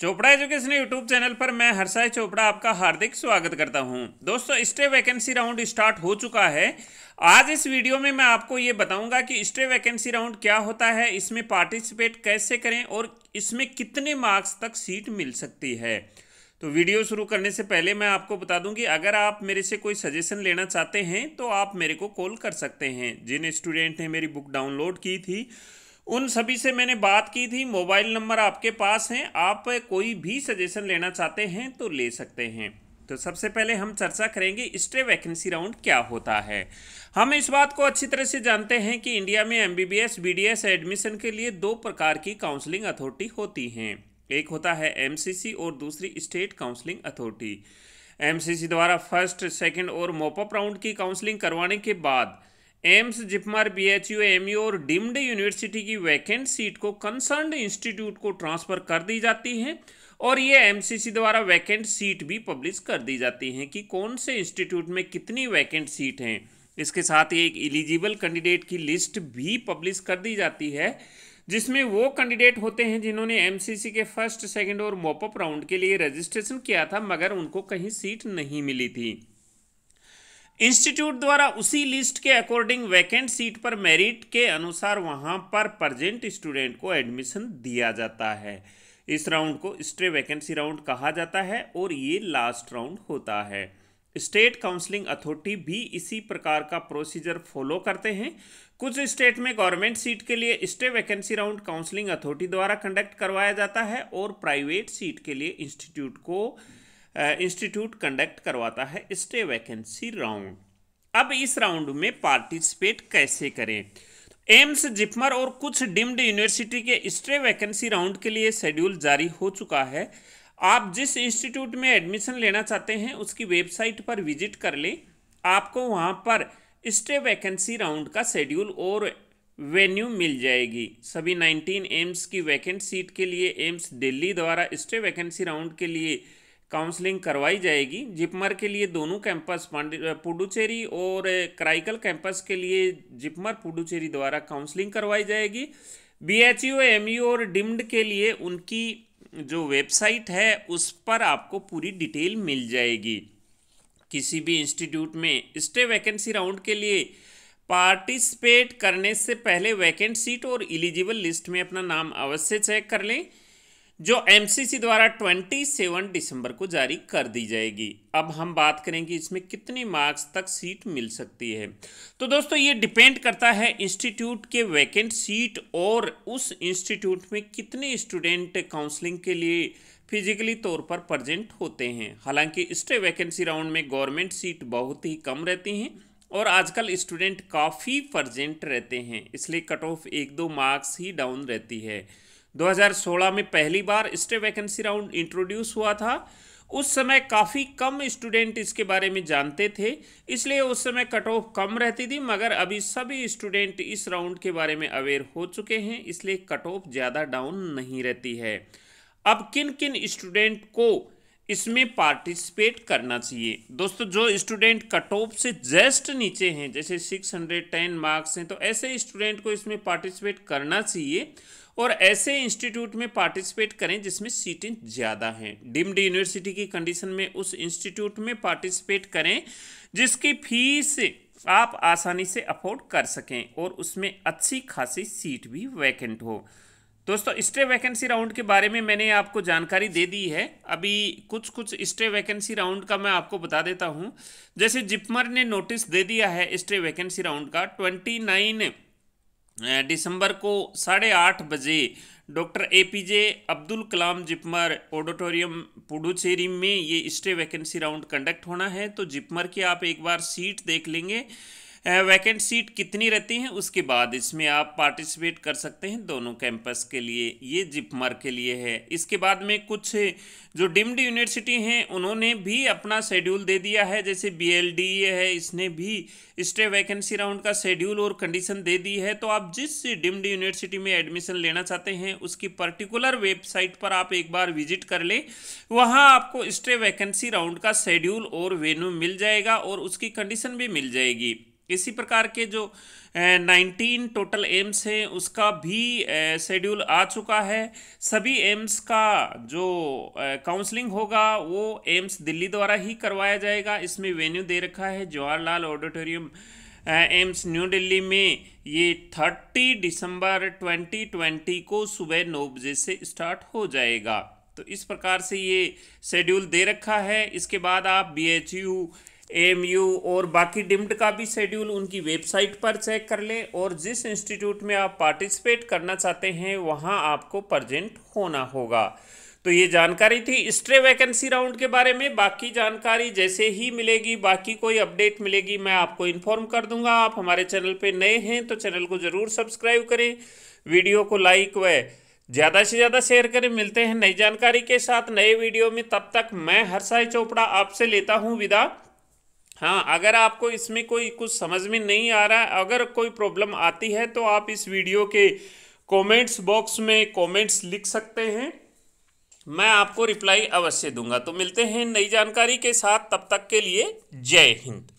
Chopra education YouTube channel पर मैं हर्षाई चोपड़ा आपका हार्दिक स्वागत करता हूं दोस्तों स्टे वैकेंसी राउंड स्टार्ट हो चुका है आज इस वीडियो में मैं आपको ये बताऊंगा कि स्टे वैकेंसी राउंड क्या होता है इसमें पार्टिसिपेट कैसे करें और इसमें कितने मार्क्स तक सीट मिल सकती है तो वीडियो शुरू करने से पहले मैं आपको बता दूं कि अगर आप मेरे से कोई सजेशन लेना चाहते हैं तो आप मेरे को कॉल कर सकते हैं जिन स्टूडेंट ने मेरी बुक डाउनलोड की थी उन सभी से मैंने बात की थी मोबाइल नंबर आपके पास हैं आप कोई भी सजेशन लेना चाहते हैं तो ले सकते हैं तो सबसे पहले हम चर्चा करेंगे स्टे वैकेंसी राउंड क्या होता है हम इस बात को अच्छी तरह से जानते हैं कि इंडिया में M B B S B D S admission के लिए दो प्रकार की काउंसलिंग अथॉरिटी होती हैं एक होता है एम सी सी और दूसरी state counselling authority M C C द्वारा फर्स्ट सेकेंड और मोपअप राउंड की काउंसलिंग करवाने के बाद एम्स जिपमर बीएचयू एमयू और डिम्ड यूनिवर्सिटी की वैकेंट सीट को कंसर्न इंस्टीट्यूट को ट्रांसफ़र कर दी जाती है और ये एमसीसी द्वारा वैकेंट सीट भी पब्लिश कर दी जाती है कि कौन से इंस्टीट्यूट में कितनी वैकेंट सीट हैं इसके साथ ही एक एलिजिबल कैंडिडेट की लिस्ट भी पब्लिश कर दी जाती है जिसमें वो कैंडिडेट होते हैं जिन्होंने एमसीसी के फर्स्ट सेकंड और मोपअप राउंड के लिए रजिस्ट्रेशन किया था मगर उनको कहीं सीट नहीं मिली थी इंस्टीट्यूट द्वारा उसी लिस्ट के अकॉर्डिंग वैकेंट सीट पर मेरिट के अनुसार वहां पर प्रजेंट स्टूडेंट को एडमिशन दिया जाता है इस राउंड को स्ट्रे वैकेंसी राउंड कहा जाता है और ये लास्ट राउंड होता है स्टेट काउंसलिंग अथॉरिटी भी इसी प्रकार का प्रोसीजर फॉलो करते हैं कुछ स्टेट में गवर्नमेंट सीट के लिए stray vacancy round counselling authority द्वारा कंडक्ट करवाया जाता है और प्राइवेट सीट के लिए इंस्टीट्यूट को इंस्टीट्यूट कंडक्ट करवाता है स्टे वैकेंसी राउंड अब इस राउंड में पार्टिसिपेट कैसे करें एम्स जिपमर और कुछ डिम्ड यूनिवर्सिटी के स्टे वैकेंसी राउंड के लिए शेड्यूल जारी हो चुका है आप जिस इंस्टीट्यूट में एडमिशन लेना चाहते हैं उसकी वेबसाइट पर विजिट कर लें आपको वहां पर स्टे वैकेंसी राउंड का शेड्यूल और वेन्यू मिल जाएगी सभी 19 एम्स की वैकेंट सीट के लिए एम्स दिल्ली द्वारा स्टे वैकेंसी राउंड के लिए काउंसलिंग करवाई जाएगी जिपमर के लिए दोनों कैंपस पुडुचेरी और क्राइकल कैंपस के लिए जिपमर पुडुचेरी द्वारा काउंसलिंग करवाई जाएगी B H U M U और डिम्ड के लिए उनकी जो वेबसाइट है उस पर आपको पूरी डिटेल मिल जाएगी किसी भी इंस्टीट्यूट में स्टे वैकेंसी राउंड के लिए पार्टिसिपेट करने से पहले वैकेंट सीट और एलिजिबल लिस्ट में अपना नाम अवश्य चेक कर लें जो एमसीसी द्वारा 27 दिसंबर को जारी कर दी जाएगी अब हम बात करेंगे इसमें कितने मार्क्स तक सीट मिल सकती है तो दोस्तों ये डिपेंड करता है इंस्टीट्यूट के वैकेंट सीट और उस इंस्टीट्यूट में कितने स्टूडेंट काउंसलिंग के लिए फिजिकली तौर पर प्रजेंट होते हैं हालांकि स्टे वैकेंसी राउंड में गवर्नमेंट सीट बहुत ही कम रहती हैं और आजकल स्टूडेंट काफ़ी प्रजेंट रहते हैं इसलिए कट ऑफ एक दो मार्क्स ही डाउन रहती है 2016 में पहली बार स्टे वैकेंसी राउंड इंट्रोड्यूस हुआ था उस समय काफ़ी कम स्टूडेंट इसके बारे में जानते थे इसलिए उस समय कट ऑफ कम रहती थी मगर अभी सभी स्टूडेंट इस राउंड के बारे में अवेयर हो चुके हैं इसलिए कट ऑफ ज़्यादा डाउन नहीं रहती है अब किन किन स्टूडेंट को इसमें पार्टिसिपेट करना चाहिए दोस्तों जो स्टूडेंट कट ऑफ से जस्ट नीचे हैं जैसे 610 मार्क्स हैं तो ऐसे स्टूडेंट को इसमें पार्टिसिपेट करना चाहिए और ऐसे इंस्टीट्यूट में पार्टिसिपेट करें जिसमें सीटें ज़्यादा हैं डिम्ड यूनिवर्सिटी की कंडीशन में उस इंस्टीट्यूट में पार्टिसिपेट करें जिसकी फीस आप आसानी से अफोर्ड कर सकें और उसमें अच्छी खासी सीट भी वैकेंट हो दोस्तों स्टे वैकेंसी राउंड के बारे में मैंने आपको जानकारी दे दी है अभी कुछ कुछ स्टे वैकेंसी राउंड का मैं आपको बता देता हूं जैसे जिपमर ने नोटिस दे दिया है स्टे वैकेंसी राउंड का ट्वेंटी नाइन दिसंबर को साढ़े आठ बजे doctor A P J Abdul Kalam JIPMER auditorium Puducherry में ये स्टे वैकेंसी राउंड कंडक्ट होना है तो जिपमर की आप एक बार सीट देख लेंगे वैकेंट सीट कितनी रहती हैं उसके बाद इसमें आप पार्टिसिपेट कर सकते हैं दोनों कैंपस के लिए ये जिपमर के लिए है इसके बाद में कुछ जो डिम्ड यूनिवर्सिटी हैं उन्होंने भी अपना शेड्यूल दे दिया है जैसे बी है इसने भी स्टे वैकेंसी राउंड का शेड्यूल और कंडीशन दे दी है तो आप जिस डिम्ड यूनिवर्सिटी में एडमिशन लेना चाहते हैं उसकी पर्टिकुलर वेबसाइट पर आप एक बार विजिट कर लें वहाँ आपको स्टे वैकेंसी राउंड का शेड्यूल और वेन्यू मिल जाएगा और उसकी कंडीशन भी मिल जाएगी इसी प्रकार के जो नाइनटीन टोटल एम्स हैं उसका भी शेड्यूल आ चुका है सभी एम्स का जो काउंसलिंग होगा वो एम्स दिल्ली द्वारा ही करवाया जाएगा इसमें वेन्यू दे रखा है जवाहरलाल ऑडिटोरियम एम्स न्यू दिल्ली में ये थर्टी दिसंबर ट्वेंटी ट्वेंटी को सुबह नौ बजे से स्टार्ट हो जाएगा तो इस प्रकार से ये शेड्यूल दे रखा है इसके बाद आप बी एच यू एएमयू और बाकी डिम्ड का भी शेड्यूल उनकी वेबसाइट पर चेक कर लें और जिस इंस्टीट्यूट में आप पार्टिसिपेट करना चाहते हैं वहाँ आपको प्रजेंट होना होगा तो ये जानकारी थी स्ट्रे वैकेंसी राउंड के बारे में बाकी जानकारी जैसे ही मिलेगी बाकी कोई अपडेट मिलेगी मैं आपको इन्फॉर्म कर दूंगा आप हमारे चैनल पे नए हैं तो चैनल को ज़रूर सब्सक्राइब करें वीडियो को लाइक व ज़्यादा से ज़्यादा शेयर करें मिलते हैं नई जानकारी के साथ नए वीडियो में तब तक मैं हर्षाई चोपड़ा आपसे लेता हूँ विदा हाँ अगर आपको इसमें कोई कुछ समझ में नहीं आ रहा है अगर कोई प्रॉब्लम आती है तो आप इस वीडियो के कमेंट्स बॉक्स में कमेंट्स लिख सकते हैं मैं आपको रिप्लाई अवश्य दूंगा तो मिलते हैं नई जानकारी के साथ तब तक के लिए जय हिंद